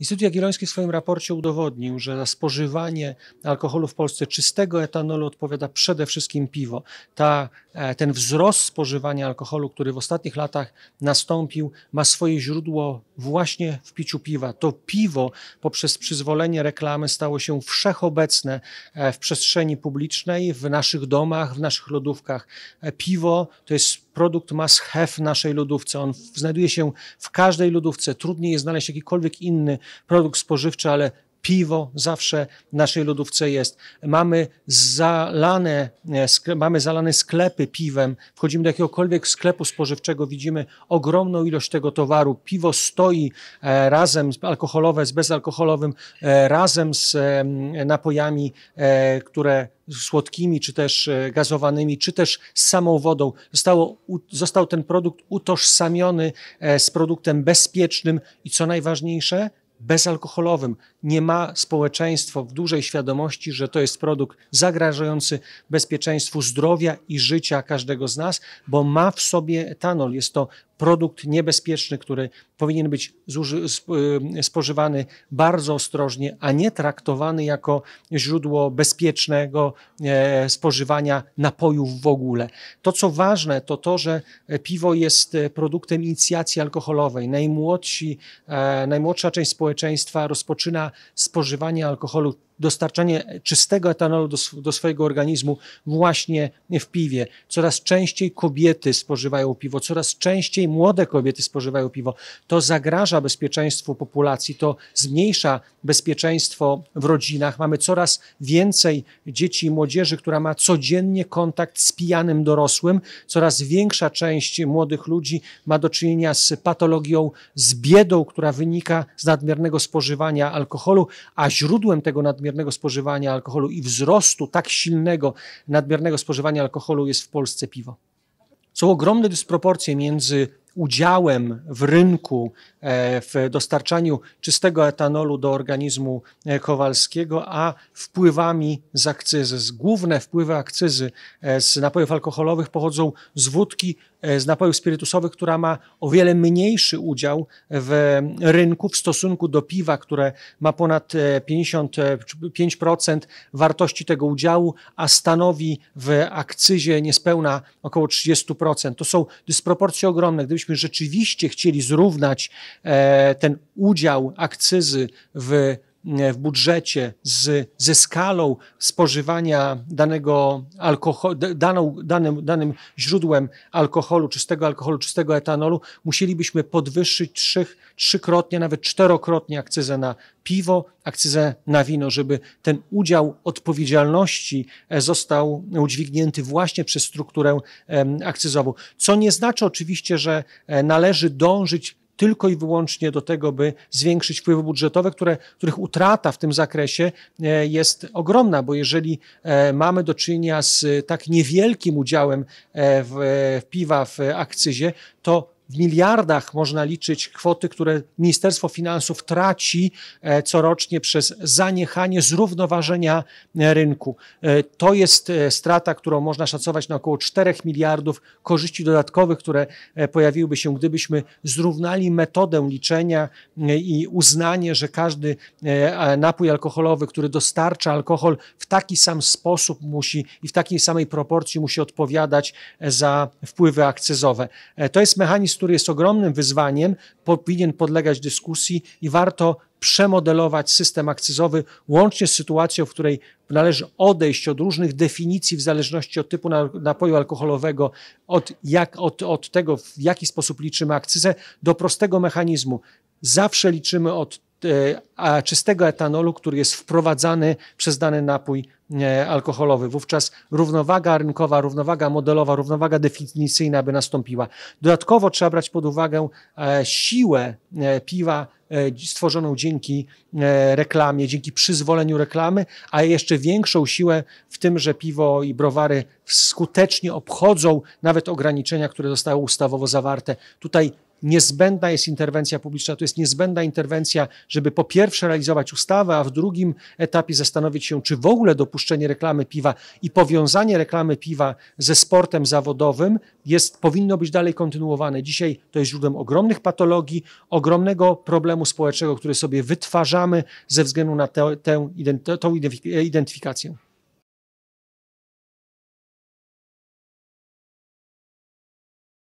Instytut Jagielloński w swoim raporcie udowodnił, że za spożywanie alkoholu w Polsce czystego etanolu odpowiada przede wszystkim piwo. Ta, e, ten wzrost spożywania alkoholu, który w ostatnich latach nastąpił, ma swoje źródło właśnie w piciu piwa. To piwo poprzez przyzwolenie reklamy stało się wszechobecne e, w przestrzeni publicznej, w naszych domach, w naszych lodówkach. E, piwo to jest produkt must have w naszej lodówce. On znajduje się w każdej lodówce. Trudniej jest znaleźć jakikolwiek inny produkt spożywczy, ale piwo zawsze w naszej lodówce jest. Mamy zalane, e, mamy zalane sklepy piwem. Wchodzimy do jakiegokolwiek sklepu spożywczego, widzimy ogromną ilość tego towaru. Piwo stoi e, razem, alkoholowe z bezalkoholowym, e, razem z napojami, które słodkimi, czy też gazowanymi, czy też z samą wodą. Zostało, został ten produkt utożsamiony z produktem bezpiecznym i co najważniejsze, bezalkoholowym. Nie ma społeczeństwo w dużej świadomości, że to jest produkt zagrażający bezpieczeństwu zdrowia i życia każdego z nas, bo ma w sobie etanol. Jest to produkt niebezpieczny, który powinien być y, spożywany bardzo ostrożnie, a nie traktowany jako źródło bezpiecznego e, spożywania napojów w ogóle. To, co ważne, to to, że piwo jest e, produktem inicjacji alkoholowej. Najmłodsi, e, najmłodsza część społeczeństwa rozpoczyna spożywanie alkoholu dostarczanie czystego etanolu do, do, swojego organizmu właśnie w piwie. Coraz częściej kobiety spożywają piwo, coraz częściej młode kobiety spożywają piwo. To zagraża bezpieczeństwu populacji, to zmniejsza bezpieczeństwo w rodzinach. Mamy coraz więcej dzieci i młodzieży, która ma codziennie kontakt z pijanym dorosłym. Coraz większa część młodych ludzi ma do czynienia z patologią, z biedą, która wynika z nadmiernego spożywania alkoholu, a źródłem tego nadmiernego nadmiernego spożywania alkoholu i wzrostu tak silnego nadmiernego spożywania alkoholu jest w Polsce piwo. Są ogromne dysproporcje między udziałem w rynku e, w dostarczaniu czystego etanolu do organizmu e, Kowalskiego, a wpływami z akcyzy. Główne wpływy akcyzy e, z napojów alkoholowych pochodzą z wódki, E, z napojów spirytusowych, która ma o wiele mniejszy udział w rynku w stosunku do piwa, które ma ponad 55% e, e, wartości tego udziału, a stanowi w akcyzie niespełna około 30%. To są dysproporcje ogromne. Gdybyśmy rzeczywiście chcieli zrównać ten udział akcyzy w E, w budżecie z, ze skalą spożywania danego alkoholu, daną, danym, danym źródłem alkoholu, czystego alkoholu, czystego etanolu, musielibyśmy podwyższyć trzy, trzykrotnie, nawet czterokrotnie akcyzę na piwo, akcyzę na wino, żeby ten udział odpowiedzialności e, został udźwignięty właśnie przez strukturę akcyzową. Co nie znaczy oczywiście, że e, należy dążyć tylko i wyłącznie do tego, by zwiększyć wpływy budżetowe, które, których utrata w tym zakresie e, jest ogromna, bo jeżeli e, mamy do czynienia z tak niewielkim udziałem e, w, w piwa w akcyzie, to w miliardach można liczyć kwoty, które Ministerstwo Finansów traci e, corocznie przez zaniechanie zrównoważenia e, rynku. E, to jest strata, którą można szacować na około 4 miliardów korzyści dodatkowych, które pojawiłyby się, gdybyśmy zrównali metodę liczenia i uznanie, że każdy napój alkoholowy, który dostarcza alkohol, w taki sam sposób musi i w takiej samej proporcji musi odpowiadać za wpływy akcyzowe. To jest mechanizm, który jest ogromnym wyzwaniem, powinien podlegać dyskusji i warto przemodelować system akcyzowy, łącznie z sytuacją, w której należy odejść od różnych definicji w zależności od typu napoju alkoholowego, od, jak, od, od tego, w jaki sposób liczymy akcyzę, do prostego mechanizmu. Zawsze liczymy od E, czystego etanolu, który jest wprowadzany przez dany napój e, alkoholowy. Wówczas równowaga rynkowa, równowaga modelowa, równowaga definicyjna by nastąpiła. Dodatkowo trzeba brać pod uwagę e, siłę piwa stworzoną dzięki reklamie, dzięki przyzwoleniu reklamy, a jeszcze większą siłę w tym, że piwo i browary skutecznie obchodzą nawet ograniczenia, które zostały ustawowo zawarte. Tutaj niezbędna jest interwencja publiczna, to jest niezbędna interwencja, żeby po pierwsze realizować ustawę, a w drugim etapie zastanowić się, czy w ogóle dopuszczenie reklamy piwa i powiązanie reklamy piwa ze sportem zawodowym jest, powinno być dalej kontynuowane. Dzisiaj to jest źródłem ogromnych patologii, ogromnego problemu społecznego, który sobie wytwarzamy ze względu na tę, tę, tę identyfikację.